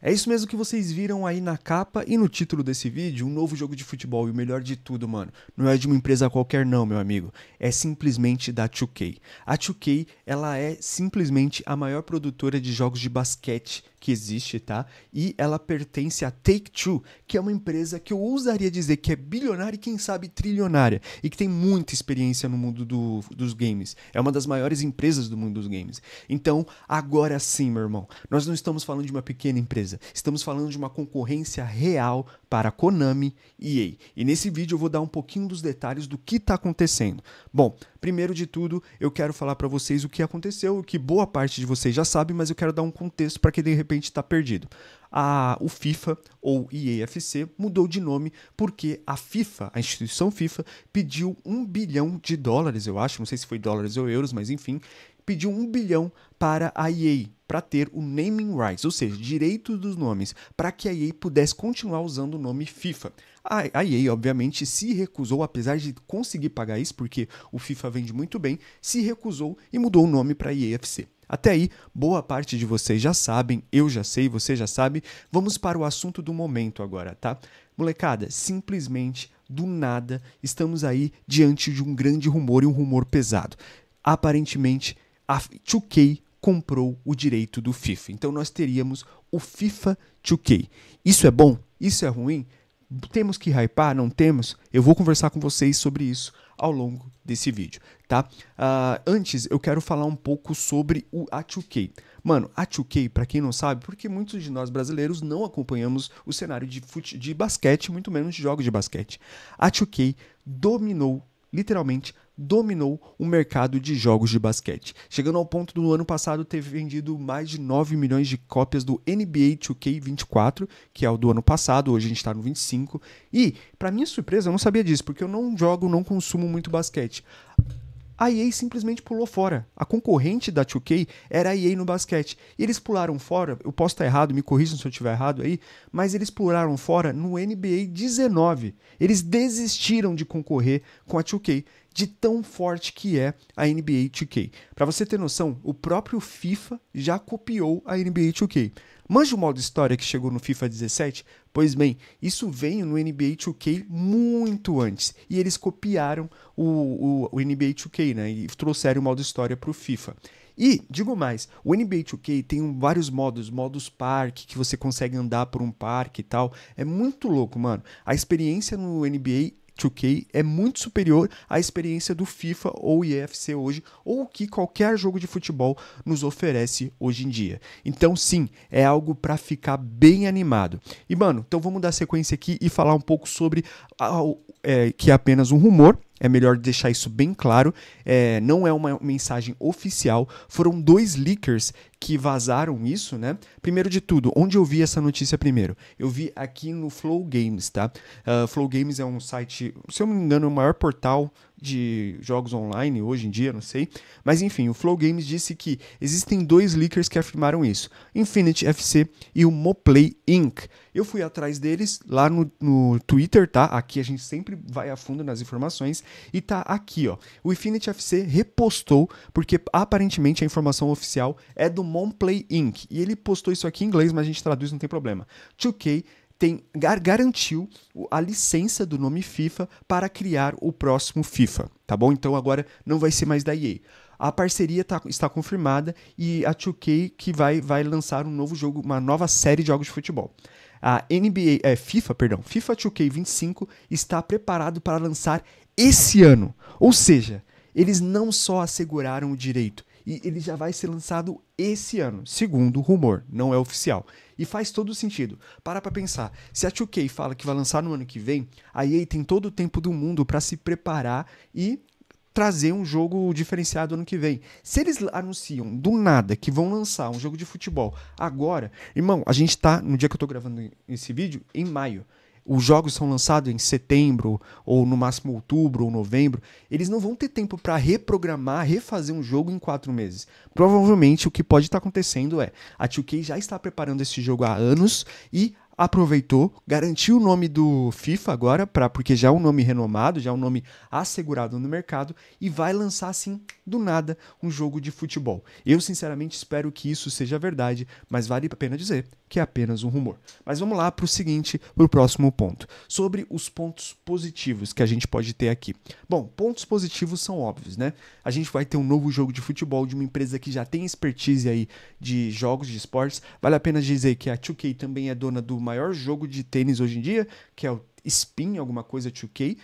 É isso mesmo que vocês viram aí na capa e no título desse vídeo, um novo jogo de futebol e o melhor de tudo, mano, não é de uma empresa qualquer não, meu amigo, é simplesmente da 2K. A 2K, ela é simplesmente a maior produtora de jogos de basquete que existe, tá? E ela pertence à Take-Two, que é uma empresa que eu ousaria dizer que é bilionária e quem sabe trilionária, e que tem muita experiência no mundo do, dos games. É uma das maiores empresas do mundo dos games. Então, agora sim, meu irmão, nós não estamos falando de uma pequena empresa, estamos falando de uma concorrência real para Konami e EA. E nesse vídeo eu vou dar um pouquinho dos detalhes do que está acontecendo. Bom, Primeiro de tudo, eu quero falar para vocês o que aconteceu, o que boa parte de vocês já sabe, mas eu quero dar um contexto para quem de repente está perdido. A, o FIFA ou IAFC mudou de nome porque a FIFA, a instituição FIFA, pediu um bilhão de dólares, eu acho, não sei se foi dólares ou euros, mas enfim, pediu um bilhão para a EA para ter o naming rights, ou seja, direito dos nomes, para que a EA pudesse continuar usando o nome FIFA. A EA, obviamente, se recusou, apesar de conseguir pagar isso, porque o FIFA vende muito bem, se recusou e mudou o nome para FC. Até aí, boa parte de vocês já sabem, eu já sei, você já sabe. Vamos para o assunto do momento agora, tá? Molecada, simplesmente do nada estamos aí diante de um grande rumor e um rumor pesado. Aparentemente, a 2K comprou o direito do FIFA. Então nós teríamos o FIFA 2K. Isso é bom? Isso é ruim? Temos que hypar? Não temos? Eu vou conversar com vocês sobre isso ao longo desse vídeo, tá? Uh, antes, eu quero falar um pouco sobre o a 2K. Mano, a 2K, para quem não sabe, porque muitos de nós brasileiros não acompanhamos o cenário de, fute de basquete, muito menos de jogos de basquete. A 2K dominou literalmente dominou o mercado de jogos de basquete, chegando ao ponto do ano passado ter vendido mais de 9 milhões de cópias do NBA 2K24, que é o do ano passado, hoje a gente está no 25. E, para minha surpresa, eu não sabia disso, porque eu não jogo, não consumo muito basquete a EA simplesmente pulou fora. A concorrente da 2K era a EA no basquete. E eles pularam fora, eu posso estar errado, me corrijam se eu estiver errado aí, mas eles pularam fora no NBA 19. Eles desistiram de concorrer com a 2K de tão forte que é a NBA 2K. Para você ter noção, o próprio FIFA já copiou a NBA 2K. Manja o modo história que chegou no FIFA 17? Pois bem, isso veio no NBA 2K muito antes. E eles copiaram o, o, o NBA 2K, né? E trouxeram o modo história para o FIFA. E, digo mais, o NBA 2K tem vários modos, modos parque, que você consegue andar por um parque e tal. É muito louco, mano. A experiência no NBA 2K é muito superior à experiência do FIFA ou IFC hoje, ou que qualquer jogo de futebol nos oferece hoje em dia. Então, sim, é algo para ficar bem animado. E, mano, então vamos dar sequência aqui e falar um pouco sobre a, é, que é apenas um rumor é melhor deixar isso bem claro. É, não é uma mensagem oficial. Foram dois leakers que vazaram isso, né? Primeiro de tudo, onde eu vi essa notícia primeiro? Eu vi aqui no Flow Games, tá? Uh, Flow Games é um site, se eu não me engano, é o maior portal de jogos online hoje em dia, não sei. Mas enfim, o Flow Games disse que existem dois leakers que afirmaram isso: Infinity FC e o Moplay Inc. Eu fui atrás deles lá no, no Twitter, tá? Aqui a gente sempre vai a fundo nas informações. E tá aqui, ó. O Infinity FC repostou, porque aparentemente a informação oficial é do MoPlay Inc. E ele postou isso aqui em inglês, mas a gente traduz, não tem problema. 2K tem, gar, garantiu a licença do nome FIFA para criar o próximo FIFA, tá bom? Então agora não vai ser mais da EA. A parceria tá, está confirmada e a 2K que vai, vai lançar um novo jogo, uma nova série de jogos de futebol. A NBA, é, FIFA, perdão, FIFA 2K 25 está preparado para lançar esse ano. Ou seja, eles não só asseguraram o direito, e ele já vai ser lançado esse ano, segundo rumor, não é oficial. E faz todo sentido. Para pra pensar, se a 2K fala que vai lançar no ano que vem, a EA tem todo o tempo do mundo para se preparar e trazer um jogo diferenciado ano que vem. Se eles anunciam do nada que vão lançar um jogo de futebol agora, irmão, a gente tá, no dia que eu tô gravando esse vídeo, em maio os jogos são lançados em setembro, ou no máximo outubro ou novembro, eles não vão ter tempo para reprogramar, refazer um jogo em quatro meses. Provavelmente o que pode estar tá acontecendo é a 2K já está preparando esse jogo há anos e aproveitou, garantiu o nome do FIFA agora, pra, porque já é um nome renomado, já é um nome assegurado no mercado, e vai lançar assim, do nada, um jogo de futebol. Eu sinceramente espero que isso seja verdade, mas vale a pena dizer que é apenas um rumor. Mas vamos lá para o seguinte, para o próximo ponto. Sobre os pontos positivos que a gente pode ter aqui. Bom, pontos positivos são óbvios, né? A gente vai ter um novo jogo de futebol de uma empresa que já tem expertise aí de jogos de esportes. Vale a pena dizer que a 2K também é dona do maior jogo de tênis hoje em dia, que é o Spin, alguma coisa 2K.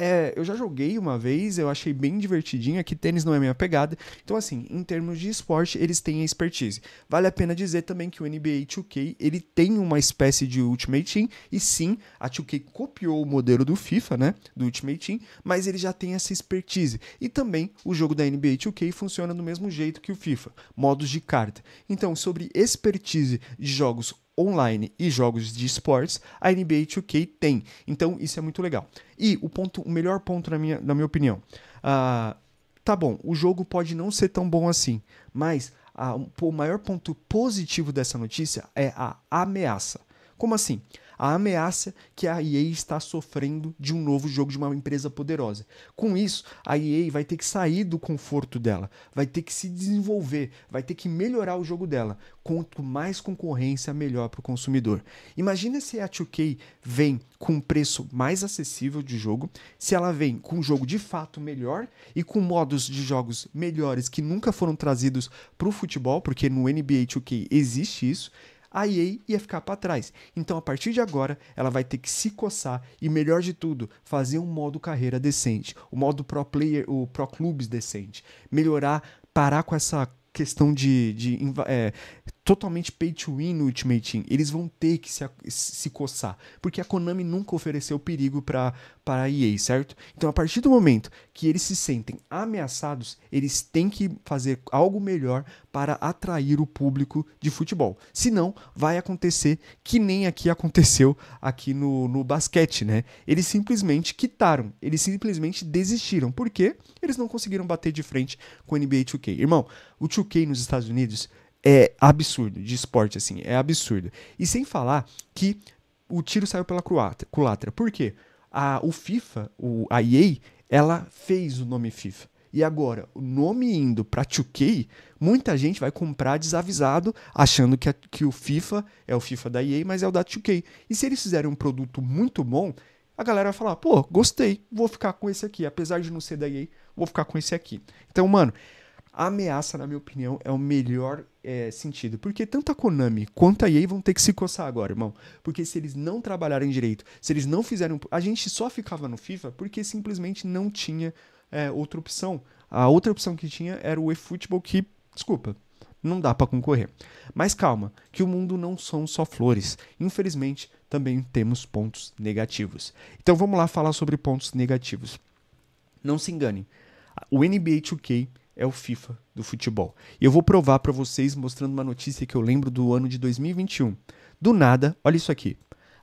É, eu já joguei uma vez, eu achei bem divertidinha que tênis não é minha pegada. Então, assim, em termos de esporte, eles têm a expertise. Vale a pena dizer também que o NBA 2K ele tem uma espécie de Ultimate Team. E sim, a 2K copiou o modelo do FIFA, né? Do Ultimate Team, mas ele já tem essa expertise. E também o jogo da NBA 2K funciona do mesmo jeito que o FIFA, modos de carta. Então, sobre expertise de jogos online e jogos de esportes, a NBA 2K tem. Então isso é muito legal. E o ponto, o melhor ponto na minha, na minha opinião, uh, tá bom, o jogo pode não ser tão bom assim, mas uh, o maior ponto positivo dessa notícia é a ameaça. Como assim? a ameaça que a EA está sofrendo de um novo jogo de uma empresa poderosa. Com isso, a EA vai ter que sair do conforto dela, vai ter que se desenvolver, vai ter que melhorar o jogo dela. Quanto mais concorrência, melhor para o consumidor. Imagina se a 2K vem com um preço mais acessível de jogo, se ela vem com um jogo de fato melhor e com modos de jogos melhores que nunca foram trazidos para o futebol, porque no NBA 2K existe isso a EA ia ficar para trás. Então, a partir de agora, ela vai ter que se coçar e, melhor de tudo, fazer um modo carreira decente, o modo pro player, o pro clubes decente, melhorar, parar com essa questão de, de é, totalmente pay to win no Ultimate Team. Eles vão ter que se, se coçar, porque a Konami nunca ofereceu perigo para a EA, certo? Então, a partir do momento que eles se sentem ameaçados, eles têm que fazer algo melhor para atrair o público de futebol. Senão, vai acontecer que nem aqui aconteceu aqui no, no basquete, né? Eles simplesmente quitaram, eles simplesmente desistiram. Por quê? Eles não conseguiram bater de frente com o NBA 2K. Irmão, o 2K nos Estados Unidos é absurdo de esporte, assim, é absurdo. E sem falar que o tiro saiu pela culatra. Por quê? A, o FIFA, o, a EA, ela fez o nome FIFA. E agora, o nome indo para 2K, muita gente vai comprar desavisado, achando que, a, que o FIFA é o FIFA da EA, mas é o da 2K. E se eles fizerem um produto muito bom, a galera vai falar, pô, gostei, vou ficar com esse aqui. Apesar de não ser da EA, vou ficar com esse aqui. Então, mano, ameaça, na minha opinião, é o melhor é, sentido. Porque tanto a Konami quanto a EA vão ter que se coçar agora, irmão. Porque se eles não trabalharem direito, se eles não fizerem. A gente só ficava no FIFA porque simplesmente não tinha é, outra opção. A outra opção que tinha era o eFootball, que, desculpa, não dá para concorrer. Mas calma, que o mundo não são só flores. Infelizmente, também temos pontos negativos. Então vamos lá falar sobre pontos negativos. Não se enganem. O NBA 2K é o FIFA do futebol. E eu vou provar para vocês mostrando uma notícia que eu lembro do ano de 2021. Do nada, olha isso aqui.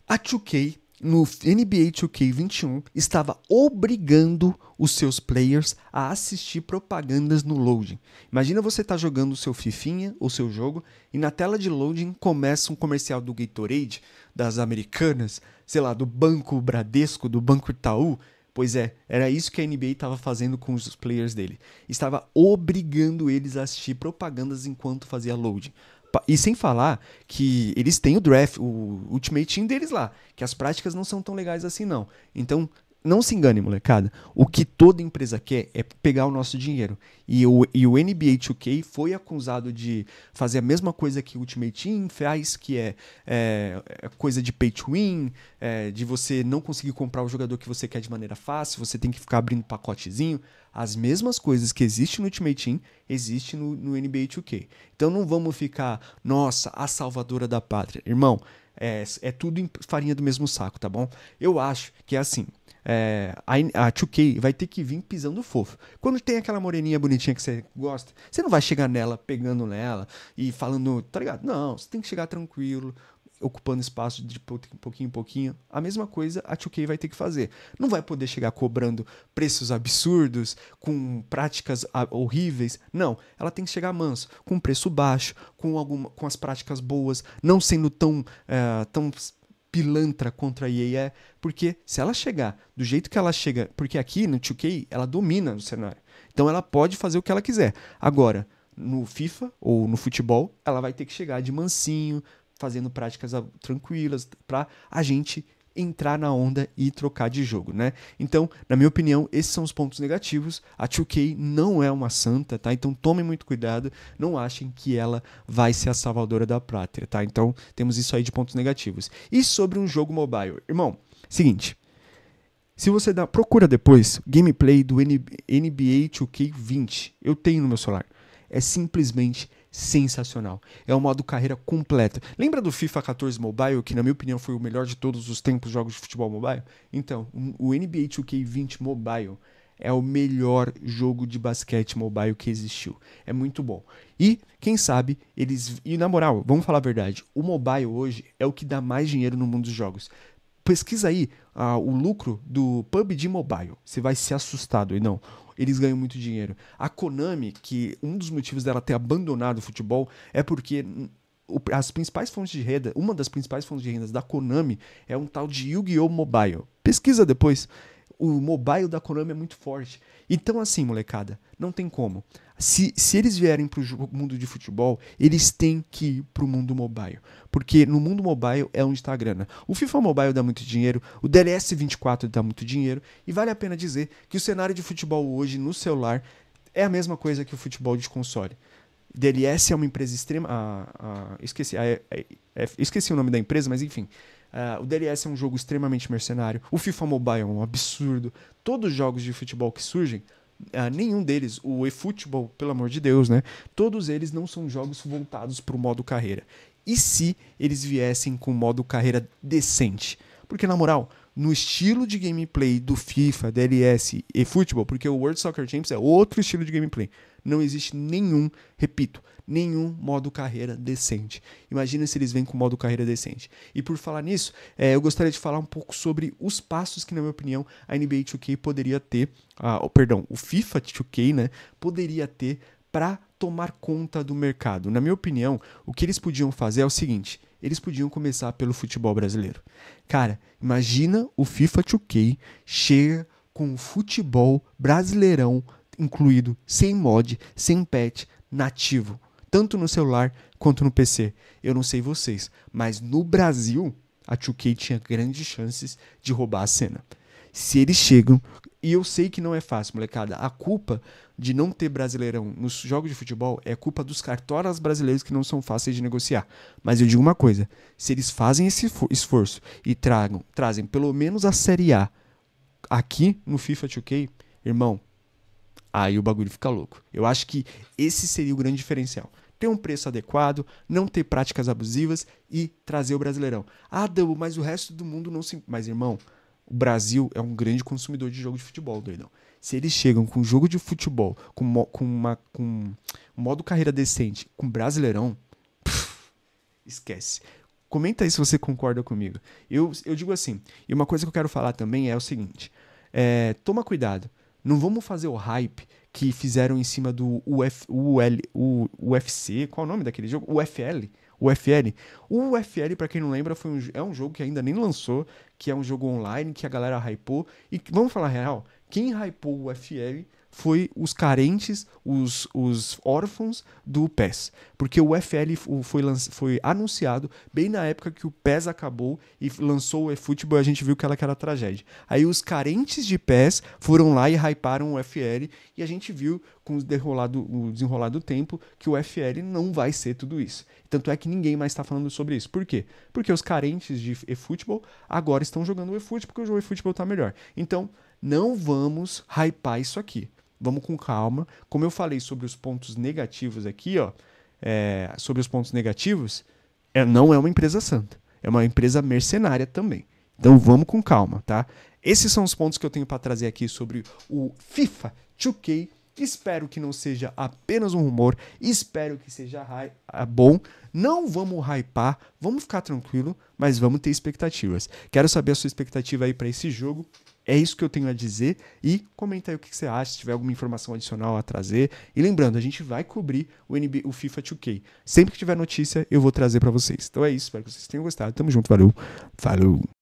A 2K no NBA 2K21 estava obrigando os seus players a assistir propagandas no loading. Imagina você estar tá jogando o seu fifinha ou seu jogo e na tela de loading começa um comercial do Gatorade, das Americanas, sei lá, do Banco Bradesco, do Banco Itaú, Pois é, era isso que a NBA estava fazendo com os players dele. Estava obrigando eles a assistir propagandas enquanto fazia load E sem falar que eles têm o draft, o ultimate team deles lá, que as práticas não são tão legais assim não. Então, não se engane, molecada. O que toda empresa quer é pegar o nosso dinheiro. E o, e o NBA 2K foi acusado de fazer a mesma coisa que o Ultimate Team faz, que é, é, é coisa de pay to win, é, de você não conseguir comprar o jogador que você quer de maneira fácil, você tem que ficar abrindo pacotezinho. As mesmas coisas que existem no Ultimate Team existem no, no NBA 2K. Então não vamos ficar, nossa, a salvadora da pátria. Irmão, é, é tudo farinha do mesmo saco, tá bom? Eu acho que é assim. É, a, a 2K vai ter que vir pisando fofo. Quando tem aquela moreninha bonitinha que você gosta, você não vai chegar nela pegando nela e falando, tá ligado? Não, você tem que chegar tranquilo, ocupando espaço de pouquinho em pouquinho. A mesma coisa a 2K vai ter que fazer. Não vai poder chegar cobrando preços absurdos, com práticas horríveis. Não, ela tem que chegar manso, com preço baixo, com, alguma, com as práticas boas, não sendo tão, é, tão pilantra contra a EA é porque se ela chegar do jeito que ela chega, porque aqui no 2K ela domina o cenário. Então ela pode fazer o que ela quiser. Agora, no FIFA ou no futebol, ela vai ter que chegar de mansinho, fazendo práticas tranquilas para a gente entrar na onda e trocar de jogo, né? Então, na minha opinião, esses são os pontos negativos. A 2K não é uma santa, tá? Então tomem muito cuidado, não achem que ela vai ser a salvadora da pátria, tá? Então, temos isso aí de pontos negativos. E sobre um jogo mobile, irmão, seguinte, se você dá, procura depois gameplay do NBA 2K20, eu tenho no meu celular. É simplesmente sensacional. É um modo carreira completo. Lembra do FIFA 14 Mobile, que na minha opinião foi o melhor de todos os tempos jogos de futebol mobile? Então, o NBA 2K20 Mobile é o melhor jogo de basquete mobile que existiu. É muito bom. E, quem sabe, eles. E na moral, vamos falar a verdade: o mobile hoje é o que dá mais dinheiro no mundo dos jogos. Pesquisa aí ah, o lucro do PUBG Mobile. Você vai se assustar, não eles ganham muito dinheiro. A Konami, que um dos motivos dela ter abandonado o futebol é porque as principais fontes de renda, uma das principais fontes de rendas da Konami é um tal de Yu-Gi-Oh! Mobile. Pesquisa depois o mobile da Konami é muito forte. Então, assim, molecada, não tem como. Se, se eles vierem para o mundo de futebol, eles têm que ir para o mundo mobile. Porque no mundo mobile é onde está a grana. O FIFA Mobile dá muito dinheiro, o DLS 24 dá muito dinheiro, e vale a pena dizer que o cenário de futebol hoje no celular é a mesma coisa que o futebol de console. DLS é uma empresa extrema. Ah, ah, esqueci, ah, é, é, é, esqueci o nome da empresa, mas enfim. Uh, o DLS é um jogo extremamente mercenário. O FIFA Mobile é um absurdo. Todos os jogos de futebol que surgem, uh, nenhum deles, o eFootball, pelo amor de Deus, né? Todos eles não são jogos voltados para o modo carreira. E se eles viessem com o modo carreira decente? Porque, na moral, no estilo de gameplay do FIFA, DLS e futebol, porque o World Soccer Champions é outro estilo de gameplay. Não existe nenhum, repito, nenhum modo carreira decente. Imagina se eles vêm com modo carreira decente. E por falar nisso, é, eu gostaria de falar um pouco sobre os passos que, na minha opinião, a NBA 2K poderia ter, ah, oh, perdão, o FIFA 2K, né, poderia ter para tomar conta do mercado. Na minha opinião, o que eles podiam fazer é o seguinte: eles podiam começar pelo futebol brasileiro. Cara, imagina o FIFA 2K chega com o futebol brasileirão incluído, sem mod, sem patch, nativo tanto no celular quanto no PC. Eu não sei vocês, mas no Brasil, a 2K tinha grandes chances de roubar a cena. Se eles chegam, e eu sei que não é fácil, molecada, a culpa de não ter brasileirão nos jogos de futebol é culpa dos cartórios brasileiros que não são fáceis de negociar. Mas eu digo uma coisa: se eles fazem esse esforço e tragam, trazem pelo menos a Série A aqui no FIFA 2K, irmão, aí o bagulho fica louco. Eu acho que esse seria o grande diferencial. Ter um preço adequado, não ter práticas abusivas e trazer o brasileirão. Ah, Double, mas o resto do mundo não se. Mas, irmão, o Brasil é um grande consumidor de jogo de futebol, doidão. Se eles chegam com jogo de futebol, com, com, uma, com um modo carreira decente, com brasileirão, esquece. Comenta aí se você concorda comigo. Eu, eu digo assim, e uma coisa que eu quero falar também é o seguinte: é, toma cuidado. Não vamos fazer o hype que fizeram em cima do Uf, UL, U, UFC, qual é o nome daquele jogo? UFL. UFL. O UFL, para quem não lembra, foi um, é um jogo que ainda nem lançou, que é um jogo online que a galera hypou. E vamos falar real, quem hypou o UFL foi os carentes, os, os órfãos do PES. Porque o FL foi, foi anunciado bem na época que o PES acabou e lançou o eFootball e a gente viu que ela que era tragédia. Aí os carentes de PES foram lá e hyparam o FL e a gente viu com o, o desenrolar do tempo que o FL não vai ser tudo isso. Tanto é que ninguém mais está falando sobre isso. Por quê? Porque os carentes de eFootball agora estão jogando o eFootball porque o eFootball está melhor. Então, não vamos hypar isso aqui vamos com calma. Como eu falei sobre os pontos negativos aqui, ó, é, sobre os pontos negativos, é, não é uma empresa santa. É uma empresa mercenária também. Então vamos com calma, tá? Esses são os pontos que eu tenho para trazer aqui sobre o FIFA 2K. Espero que não seja apenas um rumor, espero que seja ah, bom. Não vamos hypar, vamos ficar tranquilo, mas vamos ter expectativas. Quero saber a sua expectativa aí para esse jogo. É isso que eu tenho a dizer e comenta aí o que você acha, se tiver alguma informação adicional a trazer. E lembrando, a gente vai cobrir o, NBA, o FIFA 2K. Sempre que tiver notícia, eu vou trazer para vocês. Então é isso, espero que vocês tenham gostado. Tamo junto, valeu. Falou.